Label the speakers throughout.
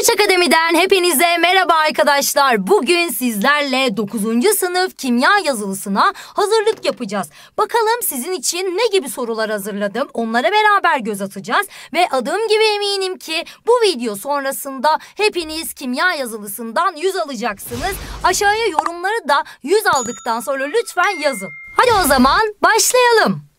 Speaker 1: Koç Akademi'den hepinize merhaba arkadaşlar. Bugün sizlerle 9. sınıf kimya yazılısına hazırlık yapacağız. Bakalım sizin için ne gibi sorular hazırladım. Onlara beraber göz atacağız ve adım gibi eminim ki bu video sonrasında hepiniz kimya yazılısından 100 alacaksınız. Aşağıya yorumları da 100 aldıktan sonra lütfen yazın. Hadi o zaman başlayalım.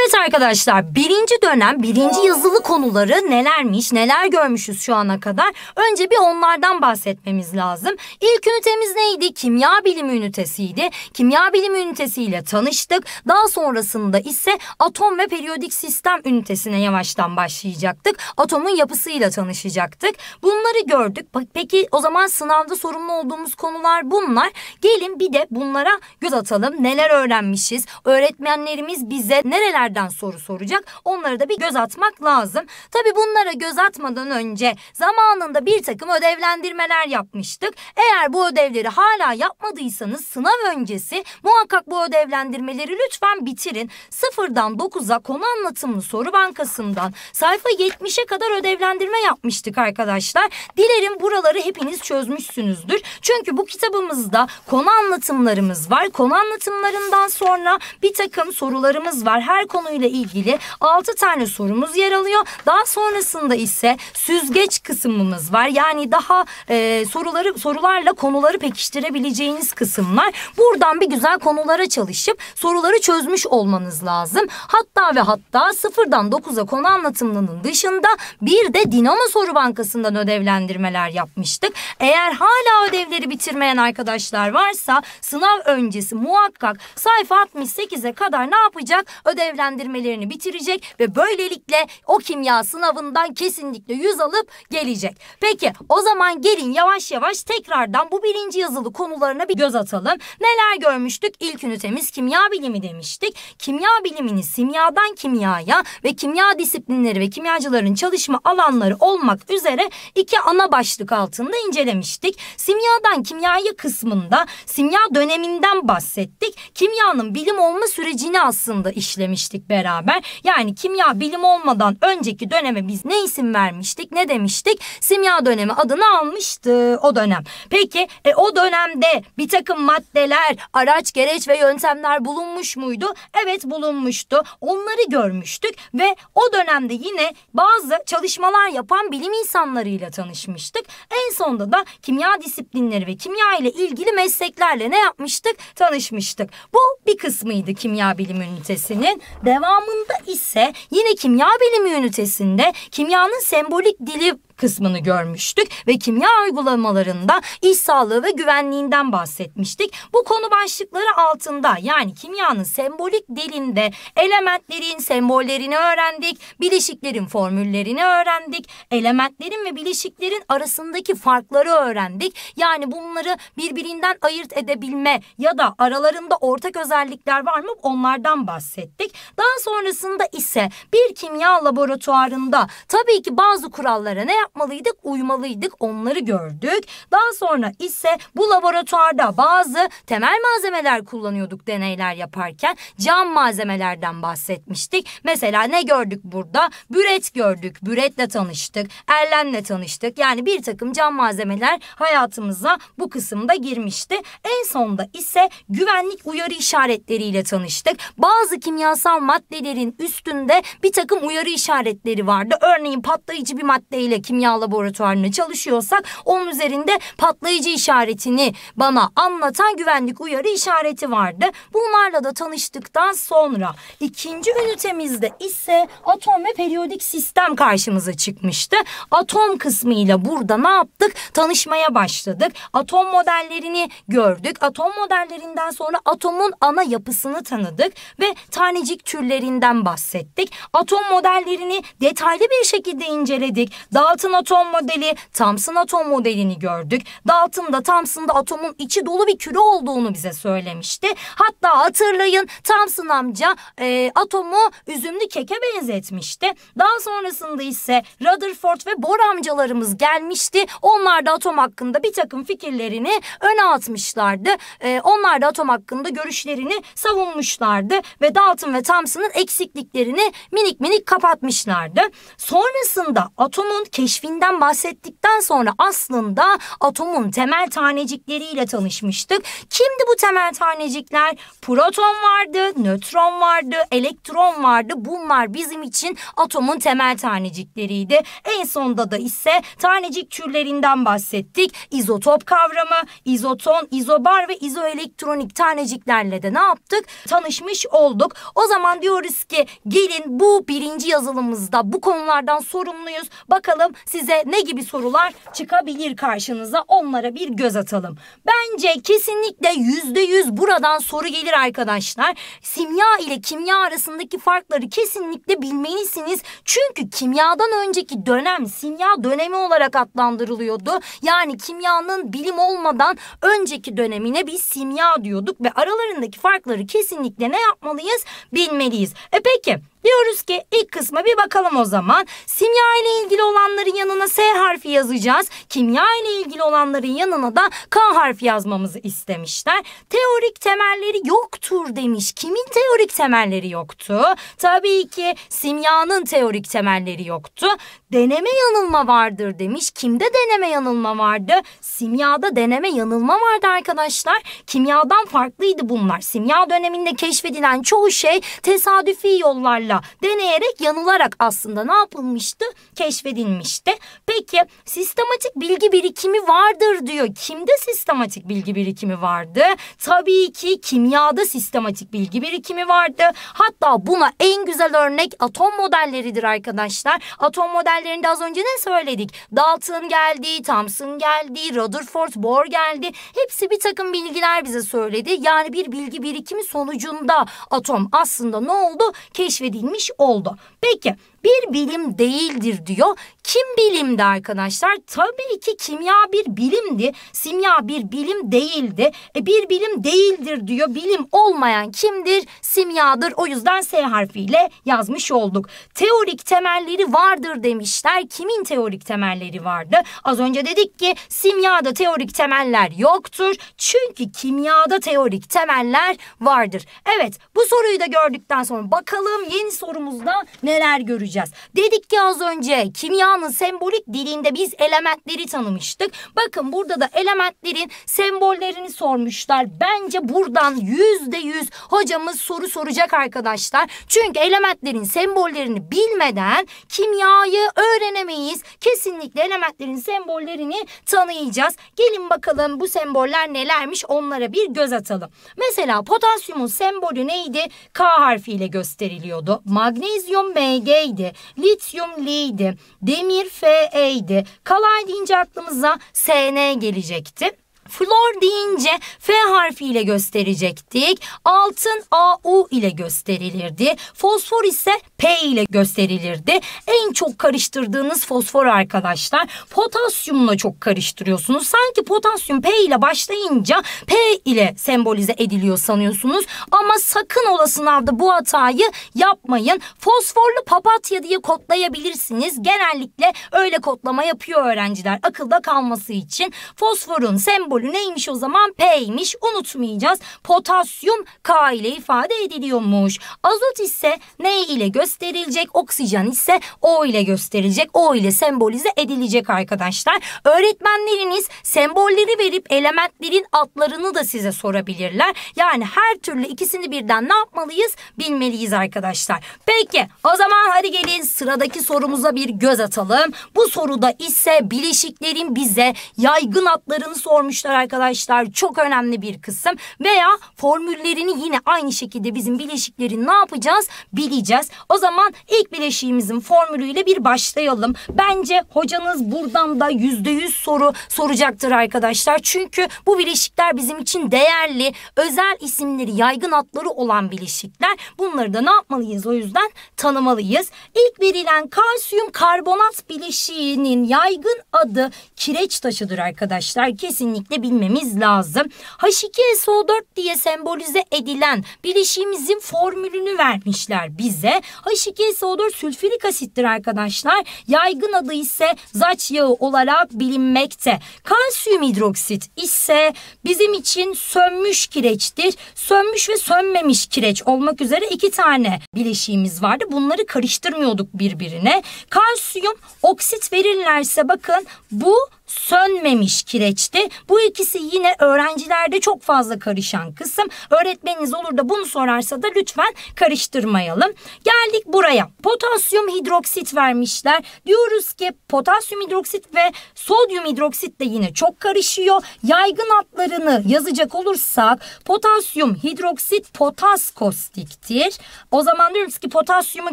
Speaker 1: Evet arkadaşlar birinci dönem birinci yazılı konuları nelermiş neler görmüşüz şu ana kadar önce bir onlardan bahsetmemiz lazım. İlk ünitemiz neydi? Kimya bilimi ünitesiydi. Kimya bilimi ünitesiyle tanıştık. Daha sonrasında ise atom ve periyodik sistem ünitesine yavaştan başlayacaktık. Atomun yapısıyla tanışacaktık. Bunları gördük. Peki o zaman sınavda sorumlu olduğumuz konular bunlar. Gelin bir de bunlara göz atalım. Neler öğrenmişiz? Öğretmenlerimiz bize nereler nerelerden soru soracak onlara da bir göz atmak lazım. Tabi bunlara göz atmadan önce zamanında bir takım ödevlendirmeler yapmıştık. Eğer bu ödevleri hala yapmadıysanız sınav öncesi muhakkak bu ödevlendirmeleri lütfen bitirin. Sıfırdan 9'a konu anlatımlı soru bankasından sayfa 70'e kadar ödevlendirme yapmıştık arkadaşlar. Dilerim buraları hepiniz çözmüşsünüzdür. Çünkü bu kitabımızda konu anlatımlarımız var. Konu anlatımlarından sonra bir takım sorularımız var. Her konuyla ilgili 6 tane sorumuz yer alıyor. Daha sonrasında ise süzgeç kısmımız var. Yani daha e, soruları sorularla konuları pekiştirebileceğiniz kısımlar. Buradan bir güzel konulara çalışıp soruları çözmüş olmanız lazım. Hatta ve hatta sıfırdan 9'a konu anlatımının dışında bir de Dinamo Soru Bankası'ndan ödevlendirmeler yapmıştık. Eğer hala ödevleri bitirmeyen arkadaşlar varsa sınav öncesi muhakkak sayfa 68'e kadar ne yapacak? Ödevler değerlendirmelerini bitirecek ve böylelikle o kimya sınavından kesinlikle yüz alıp gelecek. Peki o zaman gelin yavaş yavaş tekrardan bu birinci yazılı konularına bir göz atalım. Neler görmüştük? İlk ünitemiz kimya bilimi demiştik. Kimya bilimini simyadan kimyaya ve kimya disiplinleri ve kimyacıların çalışma alanları olmak üzere iki ana başlık altında incelemiştik. Simyadan kimyaya kısmında simya döneminden bahsettik. Kimyanın bilim olma sürecini aslında işlemiştik vermiştik beraber. Yani kimya bilim olmadan önceki döneme biz ne isim vermiştik ne demiştik? Simya dönemi adını almıştı o dönem. Peki e, o dönemde bir takım maddeler, araç, gereç ve yöntemler bulunmuş muydu? Evet bulunmuştu. Onları görmüştük ve o dönemde yine bazı çalışmalar yapan bilim insanlarıyla tanışmıştık. En sonunda da kimya disiplinleri ve kimya ile ilgili mesleklerle ne yapmıştık? Tanışmıştık. Bu bir kısmıydı kimya bilim ünitesinin. Devamında ise yine kimya bilimi ünitesinde kimyanın sembolik dili kısmını görmüştük ve kimya uygulamalarında iş sağlığı ve güvenliğinden bahsetmiştik. Bu konu başlıkları altında yani kimyanın sembolik dilinde elementlerin sembollerini öğrendik, bileşiklerin formüllerini öğrendik, elementlerin ve bileşiklerin arasındaki farkları öğrendik. Yani bunları birbirinden ayırt edebilme ya da aralarında ortak özellikler var mı onlardan bahsettik. Daha sonrasında ise bir kimya laboratuvarında tabii ki bazı kurallara ne yapmak yapmalıydık? Uymalıydık. Onları gördük. Daha sonra ise bu laboratuvarda bazı temel malzemeler kullanıyorduk deneyler yaparken. Cam malzemelerden bahsetmiştik. Mesela ne gördük burada? Büret gördük. Büretle tanıştık. Erlenle tanıştık. Yani bir takım cam malzemeler hayatımıza bu kısımda girmişti. En sonda ise güvenlik uyarı işaretleriyle tanıştık. Bazı kimyasal maddelerin üstünde bir takım uyarı işaretleri vardı. Örneğin patlayıcı bir maddeyle kim kimya laboratuvarında çalışıyorsak onun üzerinde patlayıcı işaretini bana anlatan güvenlik uyarı işareti vardı. Bunlarla da tanıştıktan sonra ikinci ünitemizde ise atom ve periyodik sistem karşımıza çıkmıştı. Atom kısmıyla burada ne yaptık? Tanışmaya başladık. Atom modellerini gördük. Atom modellerinden sonra atomun ana yapısını tanıdık ve tanecik türlerinden bahsettik. Atom modellerini detaylı bir şekilde inceledik. Dağıt Dalton atom modeli, Thomson atom modelini gördük. Dalton da Thomson'da atomun içi dolu bir küre olduğunu bize söylemişti. Hatta hatırlayın Thomson amca e, atomu üzümlü keke benzetmişti. Daha sonrasında ise Rutherford ve Bohr amcalarımız gelmişti. Onlar da atom hakkında bir takım fikirlerini öne atmışlardı. E, onlar da atom hakkında görüşlerini savunmuşlardı ve Dalton ve Thomson'ın eksikliklerini minik minik kapatmışlardı. Sonrasında atomun keşfi keşfinden bahsettikten sonra aslında atomun temel tanecikleriyle tanışmıştık. Kimdi bu temel tanecikler? Proton vardı, nötron vardı, elektron vardı. Bunlar bizim için atomun temel tanecikleriydi. En sonda da ise tanecik türlerinden bahsettik. İzotop kavramı, izoton, izobar ve izoelektronik taneciklerle de ne yaptık? Tanışmış olduk. O zaman diyoruz ki gelin bu birinci yazılımızda bu konulardan sorumluyuz. Bakalım size ne gibi sorular çıkabilir karşınıza onlara bir göz atalım. Bence kesinlikle yüzde yüz buradan soru gelir arkadaşlar. Simya ile kimya arasındaki farkları kesinlikle bilmelisiniz. Çünkü kimyadan önceki dönem simya dönemi olarak adlandırılıyordu. Yani kimyanın bilim olmadan önceki dönemine biz simya diyorduk ve aralarındaki farkları kesinlikle ne yapmalıyız bilmeliyiz. E peki Diyoruz ki ilk kısma bir bakalım o zaman. Simya ile ilgili olanların yanına S harfi yazacağız. Kimya ile ilgili olanların yanına da K harfi yazmamızı istemişler. Teorik temelleri yoktur demiş. Kimin teorik temelleri yoktu? Tabii ki simyanın teorik temelleri yoktu. Deneme yanılma vardır demiş. Kimde deneme yanılma vardı? Simyada deneme yanılma vardı arkadaşlar. Kimyadan farklıydı bunlar. Simya döneminde keşfedilen çoğu şey tesadüfi yollarla ısrarla deneyerek yanılarak aslında ne yapılmıştı? Keşfedilmişti. Peki sistematik bilgi birikimi vardır diyor. Kimde sistematik bilgi birikimi vardı? Tabii ki kimyada sistematik bilgi birikimi vardı. Hatta buna en güzel örnek atom modelleridir arkadaşlar. Atom modellerinde az önce ne söyledik? Dalton geldi, Thomson geldi, Rutherford, Bohr geldi. Hepsi bir takım bilgiler bize söyledi. Yani bir bilgi birikimi sonucunda atom aslında ne oldu? Keşfedildi değilmiş oldu. Peki bir bilim değildir diyor. Kim bilimdi arkadaşlar? Tabii ki kimya bir bilimdi. Simya bir bilim değildi. E, bir bilim değildir diyor. Bilim olmayan kimdir? Simyadır. O yüzden S harfiyle yazmış olduk. Teorik temelleri vardır demişler. Kimin teorik temelleri vardı? Az önce dedik ki simyada teorik temeller yoktur. Çünkü kimyada teorik temeller vardır. Evet bu soruyu da gördükten sonra bakalım yeni sorumuzda neler göreceğiz göreceğiz. Dedik ya az önce kimyanın sembolik dilinde biz elementleri tanımıştık. Bakın burada da elementlerin sembollerini sormuşlar. Bence buradan yüzde yüz hocamız soru soracak arkadaşlar. Çünkü elementlerin sembollerini bilmeden kimyayı öğrenemeyiz. Kesinlikle elementlerin sembollerini tanıyacağız. Gelin bakalım bu semboller nelermiş onlara bir göz atalım. Mesela potasyumun sembolü neydi? K harfiyle gösteriliyordu. Magnezyum Mg idi. Lidi, lityum Lidi, demir Fe'ydi. Kalay deyince aklımıza SN gelecekti. Flor deyince F harfiyle gösterecektik. Altın AU ile gösterilirdi. Fosfor ise P ile gösterilirdi. En çok karıştırdığınız fosfor arkadaşlar potasyumla çok karıştırıyorsunuz. Sanki potasyum P ile başlayınca P ile sembolize ediliyor sanıyorsunuz. Ama sakın ola sınavda bu hatayı yapmayın. Fosforlu papatya diye kodlayabilirsiniz. Genellikle öyle kodlama yapıyor öğrenciler akılda kalması için. Fosforun sembolü molü neymiş o zaman? P'ymiş unutmayacağız. Potasyum K ile ifade ediliyormuş. Azot ise N ile gösterilecek. Oksijen ise O ile gösterilecek. O ile sembolize edilecek arkadaşlar. Öğretmenleriniz sembolleri verip elementlerin adlarını da size sorabilirler. Yani her türlü ikisini birden ne yapmalıyız? Bilmeliyiz arkadaşlar. Peki o zaman hadi gelin sıradaki sorumuza bir göz atalım. Bu soruda ise bileşiklerin bize yaygın adlarını sormuş koymuşlar arkadaşlar. Çok önemli bir kısım. Veya formüllerini yine aynı şekilde bizim bileşikleri ne yapacağız? Bileceğiz. O zaman ilk bileşiğimizin formülüyle bir başlayalım. Bence hocanız buradan da yüzde yüz soru soracaktır arkadaşlar. Çünkü bu bileşikler bizim için değerli, özel isimleri, yaygın adları olan bileşikler. Bunları da ne yapmalıyız? O yüzden tanımalıyız. İlk verilen kalsiyum karbonat bileşiğinin yaygın adı kireç taşıdır arkadaşlar. Kesinlikle kesinlikle bilmemiz lazım. H2SO4 diye sembolize edilen bileşiğimizin formülünü vermişler bize. H2SO4 sülfürik asittir arkadaşlar. Yaygın adı ise zaç yağı olarak bilinmekte. Kalsiyum hidroksit ise bizim için sönmüş kireçtir. Sönmüş ve sönmemiş kireç olmak üzere iki tane bileşiğimiz vardı. Bunları karıştırmıyorduk birbirine. Kalsiyum oksit verirlerse bakın bu sönmemiş kireçti. Bu ikisi yine öğrencilerde çok fazla karışan kısım. Öğretmeniniz olur da bunu sorarsa da lütfen karıştırmayalım. Geldik buraya. Potasyum hidroksit vermişler. Diyoruz ki potasyum hidroksit ve sodyum hidroksit de yine çok karışıyor. Yaygın adlarını yazacak olursak potasyum hidroksit potas kostiktir. O zaman diyoruz ki potasyumu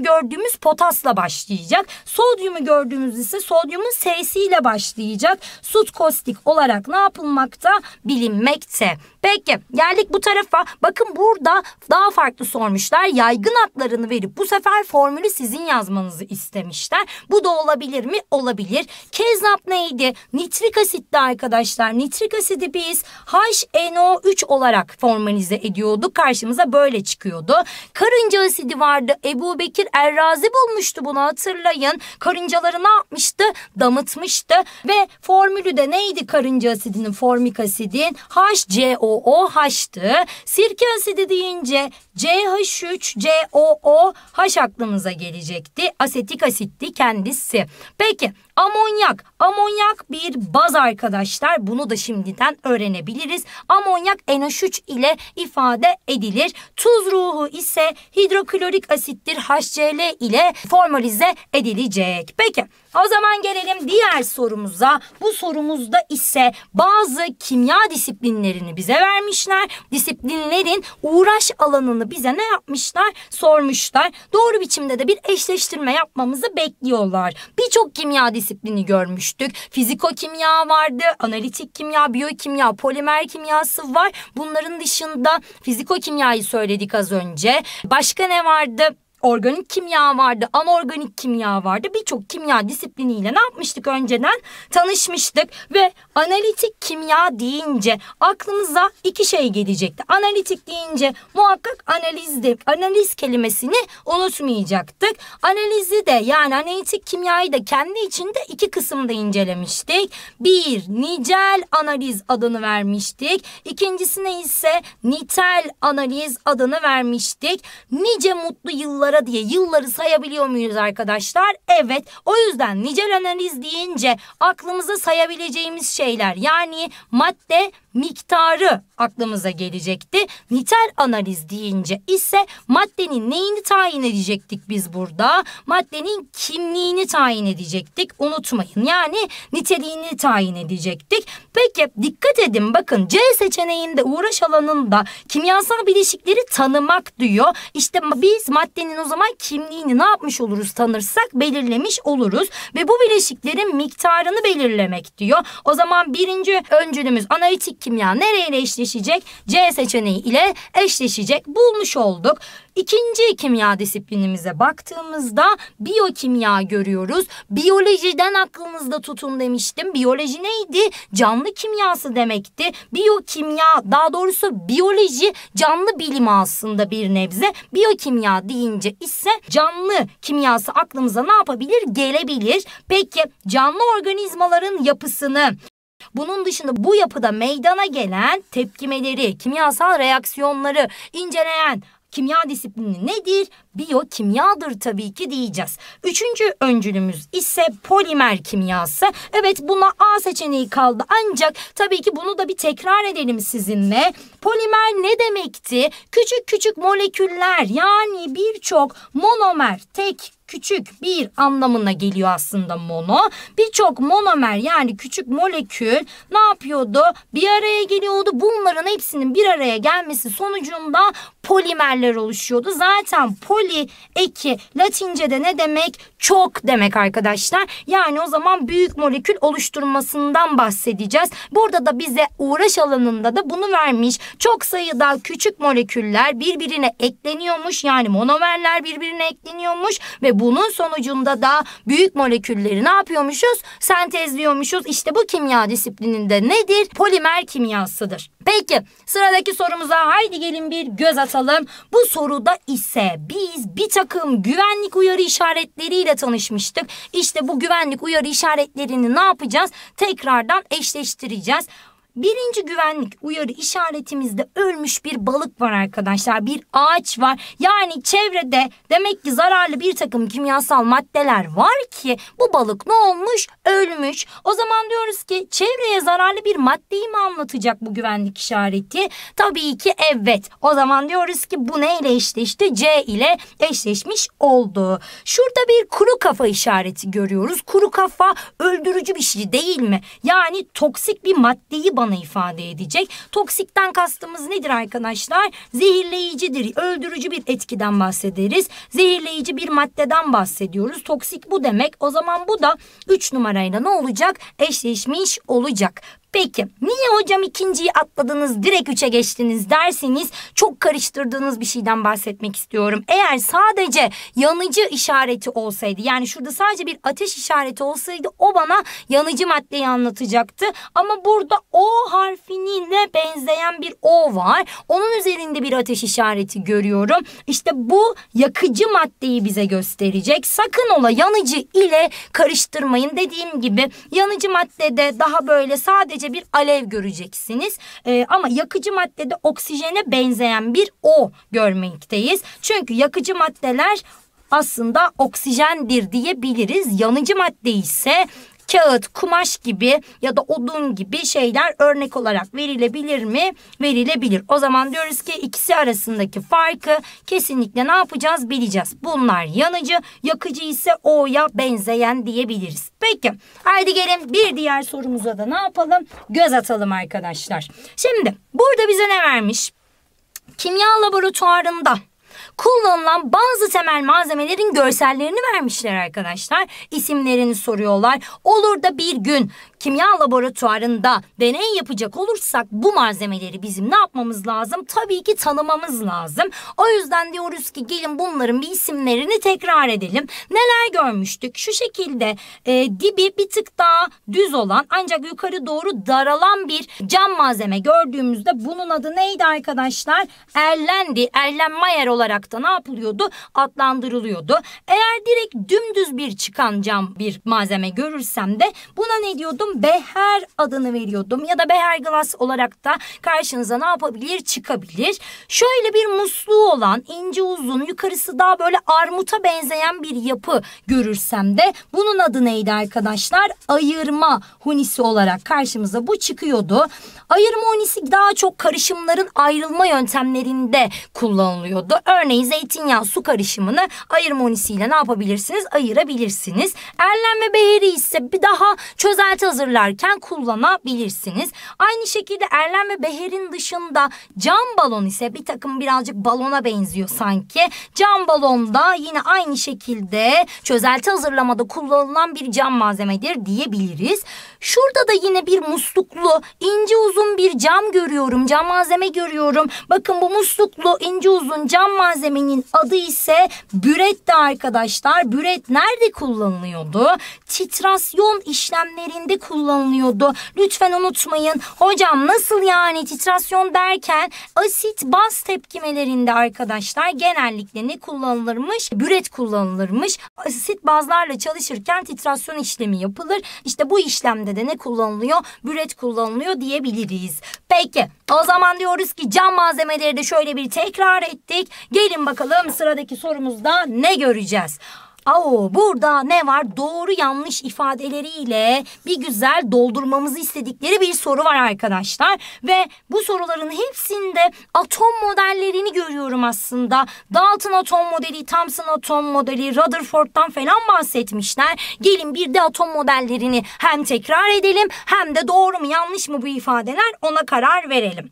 Speaker 1: gördüğümüz potasla başlayacak. Sodyumu gördüğümüz ise sodyumun S'si ile başlayacak sut kostik olarak ne yapılmakta bilinmekte. Peki geldik bu tarafa. Bakın burada daha farklı sormuşlar. Yaygın adlarını verip bu sefer formülü sizin yazmanızı istemişler. Bu da olabilir mi? Olabilir. Kezzap neydi? Nitrik asitti arkadaşlar. Nitrik asidi biz HNO3 olarak formalize ediyorduk. Karşımıza böyle çıkıyordu. Karınca asidi vardı. Ebu Bekir Errazi bulmuştu bunu hatırlayın. Karıncaları ne yapmıştı? Damıtmıştı ve form Formülü de neydi karınca asidinin? Formik asidin HCOOH'tı. Sirke asidi deyince CH3COOH aklımıza gelecekti. Asetik asitti kendisi. Peki amonyak Amonyak bir baz arkadaşlar. Bunu da şimdiden öğrenebiliriz. Amonyak NH3 ile ifade edilir. Tuz ruhu ise hidroklorik asittir HCl ile formalize edilecek. Peki o zaman gelelim diğer sorumuza. Bu sorumuzda ise bazı kimya disiplinlerini bize vermişler. Disiplinlerin uğraş alanını bize ne yapmışlar? Sormuşlar. Doğru biçimde de bir eşleştirme yapmamızı bekliyorlar. Birçok kimya disiplini görmüş Fiziko kimya vardı, analitik kimya, biyokimya, polimer kimyası var. Bunların dışında fiziko kimyayı söyledik az önce. Başka ne vardı? organik kimya vardı, anorganik kimya vardı. Birçok kimya disipliniyle ne yapmıştık önceden? Tanışmıştık ve analitik kimya deyince aklımıza iki şey gelecekti. Analitik deyince muhakkak analiz de, Analiz kelimesini unutmayacaktık. Analizi de yani analitik kimyayı da kendi içinde iki kısımda incelemiştik. Bir, nicel analiz adını vermiştik. İkincisine ise nitel analiz adını vermiştik. Nice mutlu yıllar dolara diye yılları sayabiliyor muyuz arkadaşlar? Evet. O yüzden nicel analiz deyince aklımıza sayabileceğimiz şeyler yani madde miktarı aklımıza gelecekti. Nitel analiz deyince ise maddenin neyini tayin edecektik biz burada? Maddenin kimliğini tayin edecektik. Unutmayın yani niteliğini tayin edecektik. Peki dikkat edin bakın C seçeneğinde uğraş alanında kimyasal bileşikleri tanımak diyor. İşte biz maddenin o zaman kimliğini ne yapmış oluruz tanırsak belirlemiş oluruz. Ve bu bileşiklerin miktarını belirlemek diyor. O zaman birinci öncülümüz analitik kimya nereyle eşleşecek? C seçeneği ile eşleşecek. Bulmuş olduk. İkinci kimya disiplinimize baktığımızda biyokimya görüyoruz. Biyolojiden aklınızda tutun demiştim. Biyoloji neydi? Canlı kimyası demekti. Biyokimya daha doğrusu biyoloji canlı bilimi aslında bir nebze. Biyokimya deyince ise canlı kimyası aklımıza ne yapabilir? Gelebilir. Peki canlı organizmaların yapısını bunun dışında bu yapıda meydana gelen tepkimeleri, kimyasal reaksiyonları inceleyen kimya disiplini nedir? Biyokimyadır tabii ki diyeceğiz. Üçüncü öncülümüz ise polimer kimyası. Evet buna A seçeneği kaldı ancak tabii ki bunu da bir tekrar edelim sizinle. Polimer ne demekti? Küçük küçük moleküller yani birçok monomer, tek, küçük bir anlamına geliyor aslında mono. Birçok monomer yani küçük molekül ne yapıyordu? Bir araya geliyordu. Bunların hepsinin bir araya gelmesi sonucunda polimerler oluşuyordu. Zaten poli eki Latince'de ne demek? Çok demek arkadaşlar. Yani o zaman büyük molekül oluşturmasından bahsedeceğiz. Burada da bize uğraş alanında da bunu vermiş. Çok sayıda küçük moleküller birbirine ekleniyormuş. Yani monomerler birbirine ekleniyormuş ve bunun sonucunda da büyük molekülleri ne yapıyormuşuz? Sentezliyormuşuz. İşte bu kimya disiplininde nedir? Polimer kimyasıdır. Peki sıradaki sorumuza haydi gelin bir göz atalım. Bu soruda ise biz bir takım güvenlik uyarı işaretleriyle tanışmıştık. İşte bu güvenlik uyarı işaretlerini ne yapacağız? Tekrardan eşleştireceğiz. Birinci güvenlik uyarı işaretimizde ölmüş bir balık var arkadaşlar. Bir ağaç var. Yani çevrede demek ki zararlı bir takım kimyasal maddeler var ki bu balık ne olmuş? Ölmüş. O zaman diyoruz ki çevreye zararlı bir maddeyi mi anlatacak bu güvenlik işareti? Tabii ki evet. O zaman diyoruz ki bu neyle eşleşti? C ile eşleşmiş oldu. Şurada bir kuru kafa işareti görüyoruz. Kuru kafa öldürücü bir şey değil mi? Yani toksik bir maddeyi bana ifade edecek. Toksikten kastımız nedir arkadaşlar? Zehirleyicidir, öldürücü bir etkiden bahsederiz. Zehirleyici bir maddeden bahsediyoruz. Toksik bu demek. O zaman bu da 3 numarayla ne olacak? Eşleşmiş olacak. Peki niye hocam ikinciyi atladınız direkt üçe geçtiniz derseniz çok karıştırdığınız bir şeyden bahsetmek istiyorum. Eğer sadece yanıcı işareti olsaydı yani şurada sadece bir ateş işareti olsaydı o bana yanıcı maddeyi anlatacaktı. Ama burada O harfinine benzeyen bir O var. Onun üzerinde bir ateş işareti görüyorum. İşte bu yakıcı maddeyi bize gösterecek. Sakın ola yanıcı ile karıştırmayın. Dediğim gibi yanıcı maddede daha böyle sadece sadece bir alev göreceksiniz maddesiniz. Ee, ama yakıcı maddede oksijene benzeyen bir O görmekteyiz. Çünkü yakıcı maddeler aslında oksijendir diyebiliriz. Yanıcı madde ise kağıt, kumaş gibi ya da odun gibi şeyler örnek olarak verilebilir mi? Verilebilir. O zaman diyoruz ki ikisi arasındaki farkı kesinlikle ne yapacağız? Bileceğiz. Bunlar yanıcı, yakıcı ise O'ya benzeyen diyebiliriz. Peki haydi gelin bir diğer sorumuza da ne yapalım? Göz atalım arkadaşlar. Şimdi burada bize ne vermiş? Kimya laboratuvarında kullanılan bazı temel malzemelerin görsellerini vermişler arkadaşlar. İsimlerini soruyorlar. Olur da bir gün kimya laboratuvarında deney yapacak olursak bu malzemeleri bizim ne yapmamız lazım? Tabii ki tanımamız lazım. O yüzden diyoruz ki gelin bunların bir isimlerini tekrar edelim. Neler görmüştük? Şu şekilde e, dibi bir tık daha düz olan ancak yukarı doğru daralan bir cam malzeme gördüğümüzde bunun adı neydi arkadaşlar? Erlendi. Erlenmayer olarak da ne yapılıyordu? Adlandırılıyordu. Eğer direkt dümdüz bir çıkan cam bir malzeme görürsem de buna ne diyordum? veriyordum? Beher adını veriyordum. Ya da beher glass olarak da karşınıza ne yapabilir? Çıkabilir. Şöyle bir musluğu olan ince uzun yukarısı daha böyle armuta benzeyen bir yapı görürsem de bunun adı neydi arkadaşlar? Ayırma hunisi olarak karşımıza bu çıkıyordu. Ayırma hunisi daha çok karışımların ayrılma yöntemlerinde kullanılıyordu. Örneğin zeytinyağı su karışımını ayırma hunisiyle ne yapabilirsiniz? Ayırabilirsiniz. Erlen ve beheri ise bir daha çözelti hazırlıyorsunuz hazırlarken kullanabilirsiniz. Aynı şekilde Erlen ve Beher'in dışında cam balon ise bir takım birazcık balona benziyor sanki. Cam balonda yine aynı şekilde çözelti hazırlamada kullanılan bir cam malzemedir diyebiliriz. Şurada da yine bir musluklu ince uzun bir cam görüyorum. Cam malzeme görüyorum. Bakın bu musluklu ince uzun cam malzemenin adı ise büretti arkadaşlar. Büret nerede kullanılıyordu? Titrasyon işlemlerinde kullanılıyordu. Lütfen unutmayın. Hocam nasıl yani titrasyon derken asit baz tepkimelerinde arkadaşlar genellikle ne kullanılırmış? Büret kullanılırmış. Asit bazlarla çalışırken titrasyon işlemi yapılır. İşte bu işlemde de ne kullanılıyor? Büret kullanılıyor diyebiliriz. Peki o zaman diyoruz ki cam malzemeleri de şöyle bir tekrar ettik. Gelin bakalım sıradaki sorumuzda ne göreceğiz? Oo, burada ne var? Doğru yanlış ifadeleriyle bir güzel doldurmamızı istedikleri bir soru var arkadaşlar. Ve bu soruların hepsinde atom modellerini görüyorum aslında. Dalton atom modeli, Thomson atom modeli, Rutherford'dan falan bahsetmişler. Gelin bir de atom modellerini hem tekrar edelim hem de doğru mu yanlış mı bu ifadeler ona karar verelim.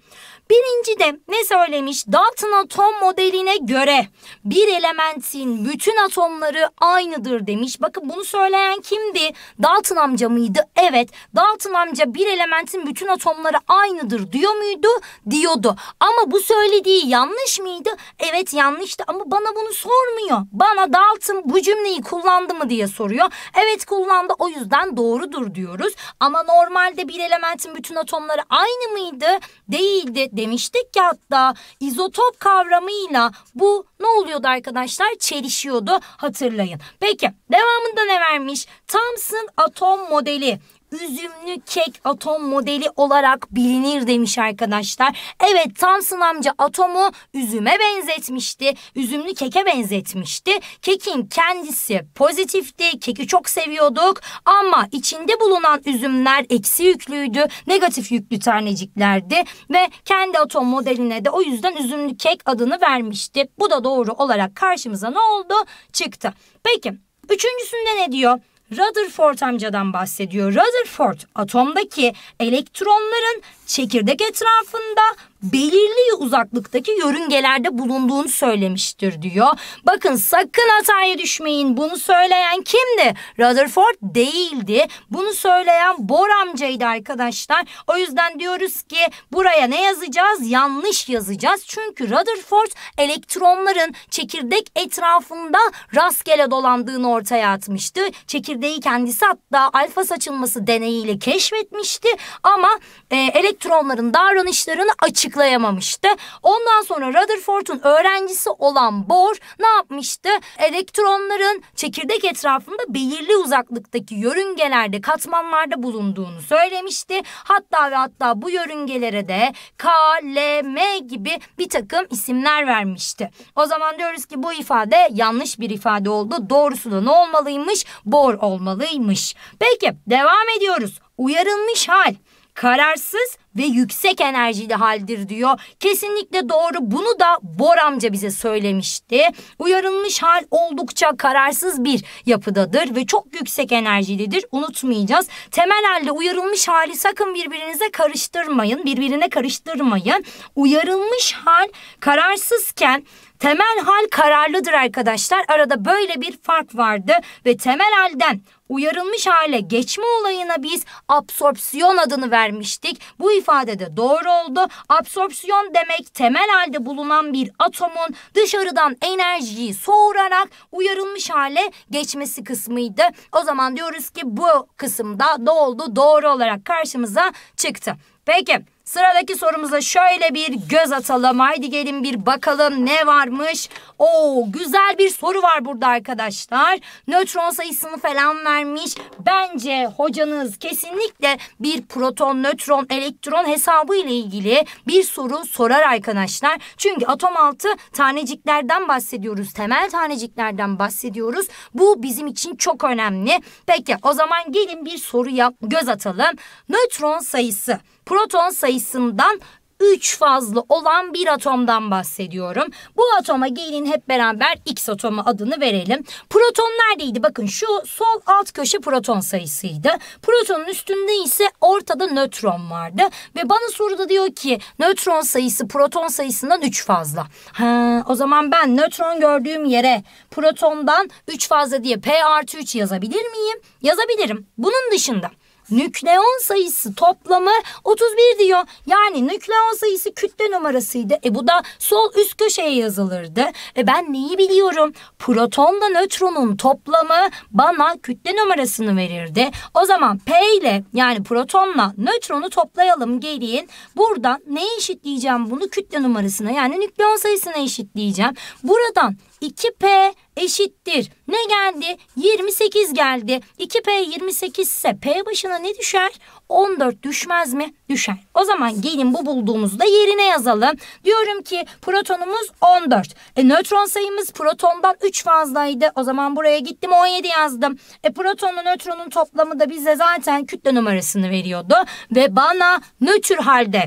Speaker 1: Birinci de ne söylemiş? Dalton atom modeline göre bir elementin bütün atomları aynıdır demiş. Bakın bunu söyleyen kimdi? Dalton amca mıydı? Evet. Dalton amca bir elementin bütün atomları aynıdır diyor muydu? Diyordu. Ama bu söylediği yanlış mıydı? Evet yanlıştı ama bana bunu sormuyor. Bana Dalton bu cümleyi kullandı mı diye soruyor. Evet kullandı o yüzden doğrudur diyoruz. Ama normalde bir elementin bütün atomları aynı mıydı? Değildi demiştik ki hatta izotop kavramıyla bu ne oluyordu arkadaşlar? Çelişiyordu hatırlayın. Peki devamında ne vermiş? Thomson atom modeli üzümlü kek atom modeli olarak bilinir demiş arkadaşlar. Evet Thompson amca atomu üzüme benzetmişti. Üzümlü keke benzetmişti. Kekin kendisi pozitifti. Keki çok seviyorduk ama içinde bulunan üzümler eksi yüklüydü. Negatif yüklü taneciklerdi ve kendi atom modeline de o yüzden üzümlü kek adını vermişti. Bu da doğru olarak karşımıza ne oldu? Çıktı. Peki üçüncüsünde ne diyor? Rutherford amcadan bahsediyor. Rutherford atomdaki elektronların çekirdek etrafında belirli uzaklıktaki yörüngelerde bulunduğunu söylemiştir diyor. Bakın sakın hataya düşmeyin. Bunu söyleyen kimdi? Rutherford değildi. Bunu söyleyen Bor amcaydı arkadaşlar. O yüzden diyoruz ki buraya ne yazacağız? Yanlış yazacağız. Çünkü Rutherford elektronların çekirdek etrafında rastgele dolandığını ortaya atmıştı. Çekirdeği kendisi hatta alfa saçılması deneyiyle keşfetmişti. Ama e, elektronların Elektronların davranışlarını açıklayamamıştı. Ondan sonra Rutherford'un öğrencisi olan Bohr ne yapmıştı? Elektronların çekirdek etrafında belirli uzaklıktaki yörüngelerde katmanlarda bulunduğunu söylemişti. Hatta ve hatta bu yörüngelere de K, L, M gibi bir takım isimler vermişti. O zaman diyoruz ki bu ifade yanlış bir ifade oldu. Doğrusu da ne olmalıymış? Bohr olmalıymış. Peki devam ediyoruz. Uyarılmış hal kararsız ve yüksek enerjili haldir diyor. Kesinlikle doğru bunu da Bor amca bize söylemişti. Uyarılmış hal oldukça kararsız bir yapıdadır ve çok yüksek enerjilidir unutmayacağız. Temel halde uyarılmış hali sakın birbirinize karıştırmayın birbirine karıştırmayın. Uyarılmış hal kararsızken Temel hal kararlıdır arkadaşlar. Arada böyle bir fark vardı ve temel halden uyarılmış hale geçme olayına biz absorpsiyon adını vermiştik. Bu ifade ifadede doğru oldu. Absorpsiyon demek temel halde bulunan bir atomun dışarıdan enerjiyi soğurarak uyarılmış hale geçmesi kısmıydı. O zaman diyoruz ki bu kısımda ne oldu? Doğru olarak karşımıza çıktı. Peki Sıradaki sorumuza şöyle bir göz atalım. Haydi gelin bir bakalım ne varmış. Oo güzel bir soru var burada arkadaşlar. Nötron sayısını falan vermiş. Bence hocanız kesinlikle bir proton, nötron, elektron hesabı ile ilgili bir soru sorar arkadaşlar. Çünkü atom altı taneciklerden bahsediyoruz. Temel taneciklerden bahsediyoruz. Bu bizim için çok önemli. Peki o zaman gelin bir soruya göz atalım. Nötron sayısı proton sayısından 3 fazla olan bir atomdan bahsediyorum. Bu atoma gelin hep beraber X atomu adını verelim. Proton neredeydi? Bakın şu sol alt köşe proton sayısıydı. Protonun üstünde ise ortada nötron vardı. Ve bana soruda diyor ki nötron sayısı proton sayısından 3 fazla. Ha, o zaman ben nötron gördüğüm yere protondan 3 fazla diye P artı 3 yazabilir miyim? Yazabilirim. Bunun dışında Nükleon sayısı toplamı 31 diyor. Yani nükleon sayısı kütle numarasıydı. E bu da sol üst köşeye yazılırdı. E ben neyi biliyorum? Protonla nötronun toplamı bana kütle numarasını verirdi. O zaman P ile yani protonla nötronu toplayalım geriye Buradan neye eşitleyeceğim bunu? Kütle numarasına yani nükleon sayısına eşitleyeceğim. Buradan 2P eşittir. Ne geldi? 28 geldi. 2P 28 ise P başına ne düşer? 14 düşmez mi? Düşer. O zaman gelin bu bulduğumuzu da yerine yazalım. Diyorum ki protonumuz 14. E, nötron sayımız protondan 3 fazlaydı. O zaman buraya gittim 17 yazdım. E protonla nötronun toplamı da bize zaten kütle numarasını veriyordu. Ve bana nötr halde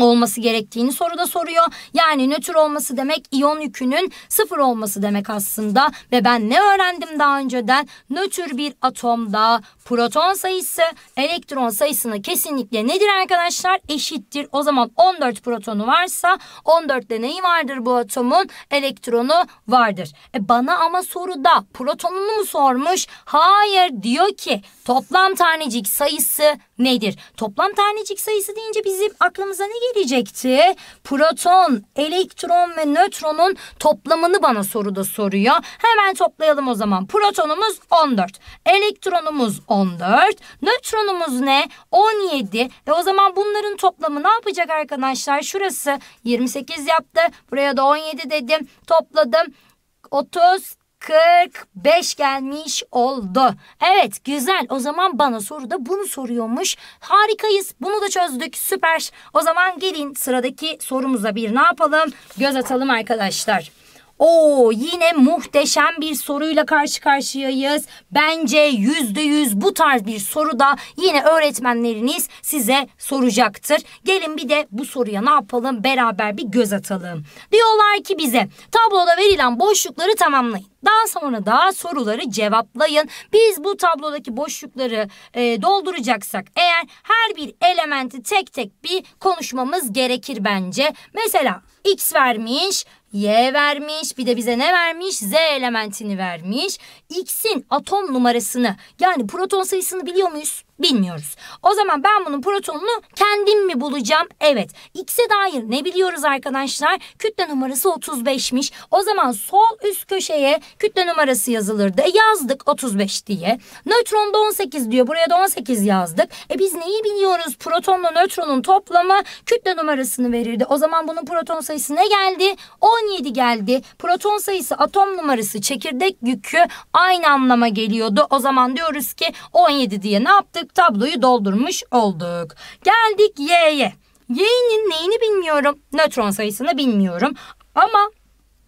Speaker 1: olması gerektiğini soruda soruyor. Yani nötr olması demek iyon yükünün sıfır olması demek aslında. Ve ben ne öğrendim daha önceden? Nötr bir atomda proton sayısı elektron sayısını kesinlikle nedir arkadaşlar? Eşittir. O zaman 14 protonu varsa 14 de neyi vardır bu atomun? Elektronu vardır. E bana ama soruda protonunu mu sormuş? Hayır diyor ki Toplam tanecik sayısı nedir? Toplam tanecik sayısı deyince bizim aklımıza ne gelecekti? Proton, elektron ve nötronun toplamını bana soruda soruyor. Hemen toplayalım o zaman. Protonumuz 14, elektronumuz 14, nötronumuz ne? 17. E o zaman bunların toplamı ne yapacak arkadaşlar? Şurası 28 yaptı. Buraya da 17 dedim. Topladım. 30, 45 gelmiş oldu. Evet güzel o zaman bana soru da bunu soruyormuş. Harikayız bunu da çözdük süper. O zaman gelin sıradaki sorumuza bir ne yapalım göz atalım arkadaşlar. Oo yine muhteşem bir soruyla karşı karşıyayız. Bence yüzde yüz bu tarz bir soru da yine öğretmenleriniz size soracaktır. Gelin bir de bu soruya ne yapalım beraber bir göz atalım. Diyorlar ki bize tabloda verilen boşlukları tamamlayın. Daha sonra da soruları cevaplayın. Biz bu tablodaki boşlukları e, dolduracaksak eğer her bir elementi tek tek bir konuşmamız gerekir bence. Mesela x vermiş Y vermiş bir de bize ne vermiş? Z elementini vermiş. X'in atom numarasını yani proton sayısını biliyor muyuz? Bilmiyoruz. O zaman ben bunun protonunu kendim mi bulacağım? Evet. X'e dair ne biliyoruz arkadaşlar? Kütle numarası 35'miş. O zaman sol üst köşeye kütle numarası yazılırdı. E yazdık 35 diye. Nötron da 18 diyor. Buraya da 18 yazdık. E biz neyi biliyoruz? Protonla nötronun toplamı kütle numarasını verirdi. O zaman bunun proton sayısı ne geldi? 17 geldi. Proton sayısı atom numarası çekirdek yükü aynı anlama geliyordu. O zaman diyoruz ki 17 diye ne yaptık? tabloyu doldurmuş olduk. Geldik Y'ye. Y'nin neyini bilmiyorum. Nötron sayısını bilmiyorum. Ama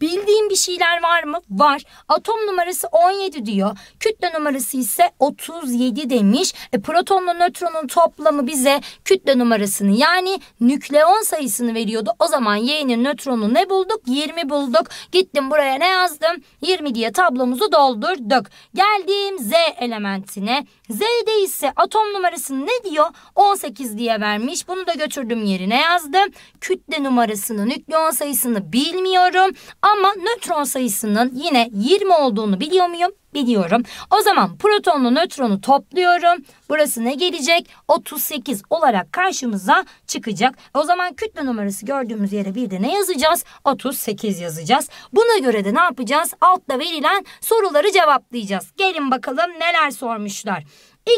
Speaker 1: Bildiğim bir şeyler var mı? Var. Atom numarası 17 diyor. Kütle numarası ise 37 demiş. E, protonla nötronun toplamı bize kütle numarasını yani nükleon sayısını veriyordu. O zaman Y'nin nötronu ne bulduk? 20 bulduk. Gittim buraya ne yazdım? 20 diye tablomuzu doldurduk. Geldim Z elementine. Z'de ise atom numarasını ne diyor? 18 diye vermiş. Bunu da götürdüm yerine yazdım. Kütle numarasını, nükleon sayısını bilmiyorum. Ama nötron sayısının yine 20 olduğunu biliyor muyum? Biliyorum. O zaman protonlu nötronu topluyorum. Burası ne gelecek? 38 olarak karşımıza çıkacak. O zaman kütle numarası gördüğümüz yere bir de ne yazacağız? 38 yazacağız. Buna göre de ne yapacağız? Altta verilen soruları cevaplayacağız. Gelin bakalım neler sormuşlar.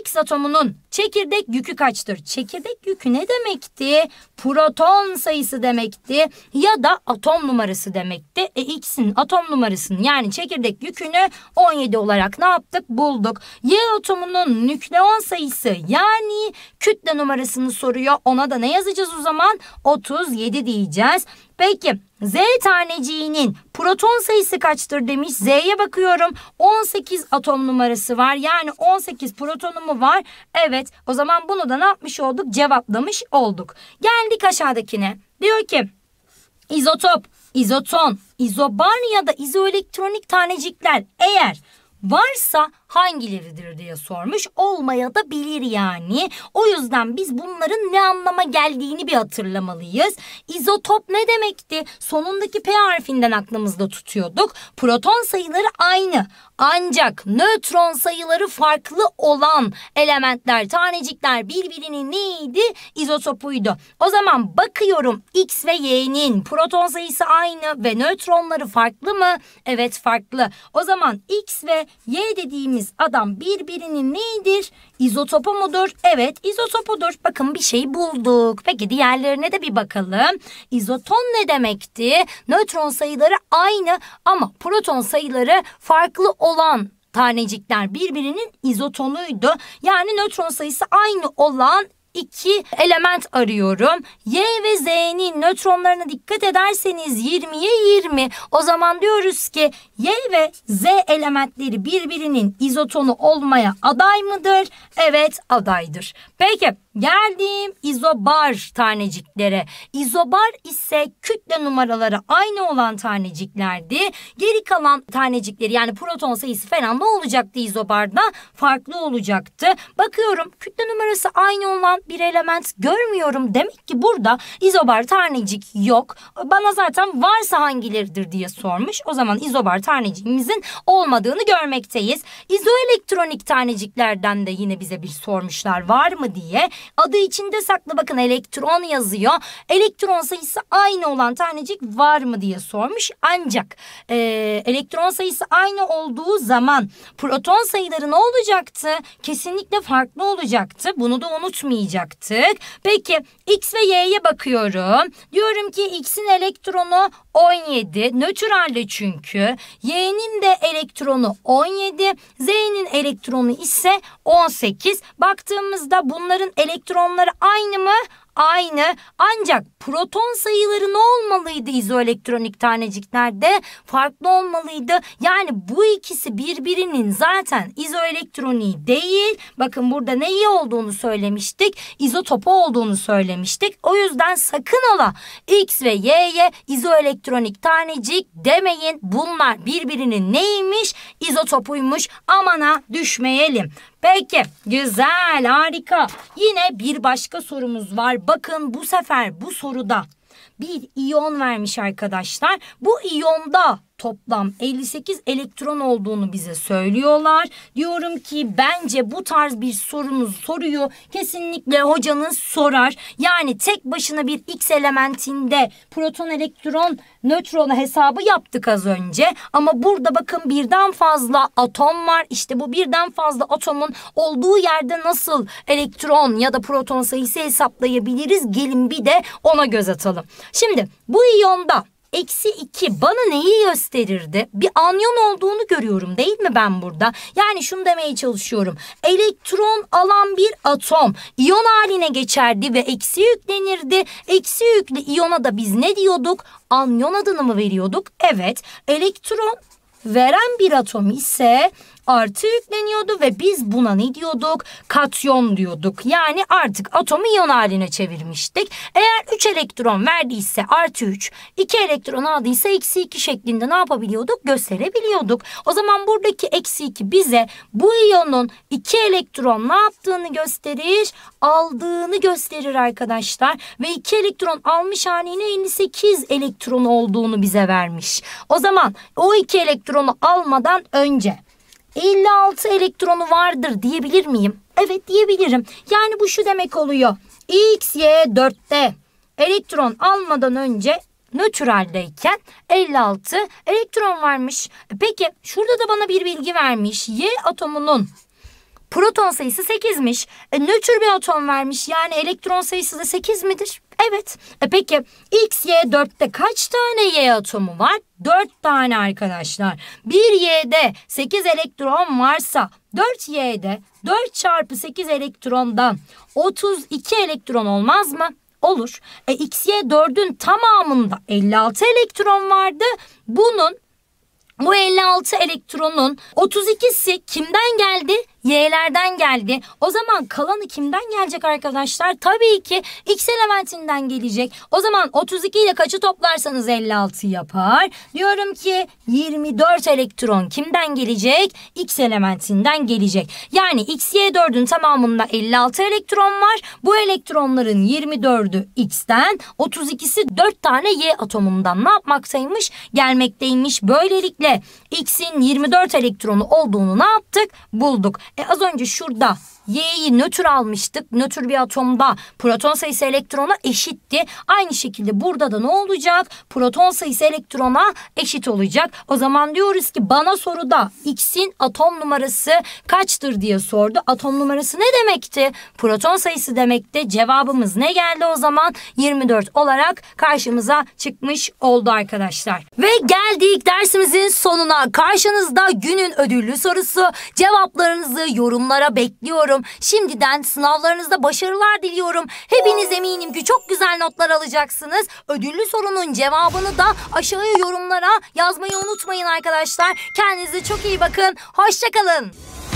Speaker 1: X atomunun çekirdek yükü kaçtır? Çekirdek yükü ne demekti? Proton sayısı demekti ya da atom numarası demekti. E X'in atom numarasını yani çekirdek yükünü 17 olarak ne yaptık? Bulduk. Y atomunun nükleon sayısı yani kütle numarasını soruyor. Ona da ne yazacağız o zaman? 37 diyeceğiz. Peki Z taneciğinin proton sayısı kaçtır demiş. Z'ye bakıyorum. 18 atom numarası var. Yani 18 protonu mu var? Evet. O zaman bunu da ne yapmış olduk? Cevaplamış olduk. Geldik aşağıdakine. Diyor ki izotop, izoton, izobar ya da izoelektronik tanecikler eğer varsa hangileridir diye sormuş. Olmaya da bilir yani. O yüzden biz bunların ne anlama geldiğini bir hatırlamalıyız. İzotop ne demekti? Sonundaki P harfinden aklımızda tutuyorduk. Proton sayıları aynı. Ancak nötron sayıları farklı olan elementler, tanecikler birbirini neydi? İzotopuydu. O zaman bakıyorum X ve Y'nin proton sayısı aynı ve nötronları farklı mı? Evet farklı. O zaman X ve Y dediğim dediğimiz adam birbirinin neydir? İzotopu mudur? Evet izotopudur. Bakın bir şey bulduk. Peki diğerlerine de bir bakalım. İzoton ne demekti? Nötron sayıları aynı ama proton sayıları farklı olan tanecikler birbirinin izotonuydu. Yani nötron sayısı aynı olan iki element arıyorum. Y ve Z'nin nötronlarına dikkat ederseniz 20'ye 20. O zaman diyoruz ki Y ve Z elementleri birbirinin izotonu olmaya aday mıdır? Evet adaydır. Peki Geldim izobar taneciklere. İzobar ise kütle numaraları aynı olan taneciklerdi. Geri kalan tanecikleri yani proton sayısı falan ne olacaktı izobarda? Farklı olacaktı. Bakıyorum kütle numarası aynı olan bir element görmüyorum. Demek ki burada izobar tanecik yok. Bana zaten varsa hangileridir diye sormuş. O zaman izobar tanecimizin olmadığını görmekteyiz. İzoelektronik taneciklerden de yine bize bir sormuşlar var mı diye. Adı içinde saklı bakın elektron yazıyor. Elektron sayısı aynı olan tanecik var mı diye sormuş. Ancak e, elektron sayısı aynı olduğu zaman proton sayıları ne olacaktı? Kesinlikle farklı olacaktı. Bunu da unutmayacaktık. Peki X ve Y'ye bakıyorum. Diyorum ki X'in elektronu 17 nötralde çünkü Y'nin de elektronu 17 Z'nin elektronu ise 18 baktığımızda bunların elektronları aynı mı? aynı ancak proton sayıları ne olmalıydı izoelektronik taneciklerde? Farklı olmalıydı. Yani bu ikisi birbirinin zaten izoelektroniği değil. Bakın burada neyi olduğunu söylemiştik. İzotopu olduğunu söylemiştik. O yüzden sakın ola X ve Y'ye izoelektronik tanecik demeyin. Bunlar birbirinin neymiş? İzotopuymuş. Amana düşmeyelim. Peki güzel harika. Yine bir başka sorumuz var. Bakın bu sefer bu soruda bir iyon vermiş arkadaşlar. Bu iyonda toplam 58 elektron olduğunu bize söylüyorlar. Diyorum ki bence bu tarz bir sorunu soruyor. kesinlikle hocanız sorar. Yani tek başına bir X elementinde proton, elektron, nötrona hesabı yaptık az önce. Ama burada bakın birden fazla atom var. İşte bu birden fazla atomun olduğu yerde nasıl elektron ya da proton sayısı hesaplayabiliriz? Gelin bir de ona göz atalım. Şimdi bu iyonda eksi 2 bana neyi gösterirdi? Bir anyon olduğunu görüyorum değil mi ben burada? Yani şunu demeye çalışıyorum. Elektron alan bir atom iyon haline geçerdi ve eksi yüklenirdi. Eksi yüklü iyona da biz ne diyorduk? Anyon adını mı veriyorduk? Evet elektron veren bir atom ise artı yükleniyordu ve biz buna ne diyorduk? Katyon diyorduk. Yani artık atomu iyon haline çevirmiştik. Eğer 3 elektron verdiyse artı 3, 2 elektron aldıysa eksi 2 şeklinde ne yapabiliyorduk? Gösterebiliyorduk. O zaman buradaki eksi 2 bize bu iyonun 2 elektron ne yaptığını gösterir? Aldığını gösterir arkadaşlar. Ve 2 elektron almış haline 58 elektron olduğunu bize vermiş. O zaman o 2 elektronu almadan önce 56 elektronu vardır diyebilir miyim? Evet diyebilirim. Yani bu şu demek oluyor. X, Y 4'te elektron almadan önce nötraldeyken 56 elektron varmış. E peki şurada da bana bir bilgi vermiş. Y atomunun proton sayısı 8'miş. E, nötr bir atom vermiş. Yani elektron sayısı da 8 midir? Evet. E peki X, 4'te kaç tane Y atomu var? 4 tane arkadaşlar. Bir Y'de 8 elektron varsa 4 Y'de 4 çarpı 8 elektrondan 32 elektron olmaz mı? Olur. E, X, 4'ün tamamında 56 elektron vardı. Bunun bu 56 elektronun 32'si kimden geldi? Y'lerden geldi. O zaman kalanı kimden gelecek arkadaşlar? Tabii ki X elementinden gelecek. O zaman 32 ile kaçı toplarsanız 56 yapar. Diyorum ki 24 elektron kimden gelecek? X elementinden gelecek. Yani XY4'ün tamamında 56 elektron var. Bu elektronların 24'ü X'ten 32'si 4 tane Y atomundan ne yapmaktaymış? Gelmekteymiş. Böylelikle X'in 24 elektronu olduğunu ne yaptık? Bulduk. E az önce şurada Y'yi nötr almıştık. Nötr bir atomda proton sayısı elektrona eşitti. Aynı şekilde burada da ne olacak? Proton sayısı elektrona eşit olacak. O zaman diyoruz ki bana soruda X'in atom numarası kaçtır diye sordu. Atom numarası ne demekti? Proton sayısı demekti. Cevabımız ne geldi o zaman? 24 olarak karşımıza çıkmış oldu arkadaşlar. Ve geldik dersimizin sonuna. Karşınızda günün ödüllü sorusu. Cevaplarınızı yorumlarınızı yorumlara bekliyorum. Şimdiden sınavlarınızda başarılar diliyorum. Hepiniz eminim ki çok güzel notlar alacaksınız. Ödüllü sorunun cevabını da aşağıya yorumlara yazmayı unutmayın arkadaşlar. Kendinize çok iyi bakın. Hoşçakalın.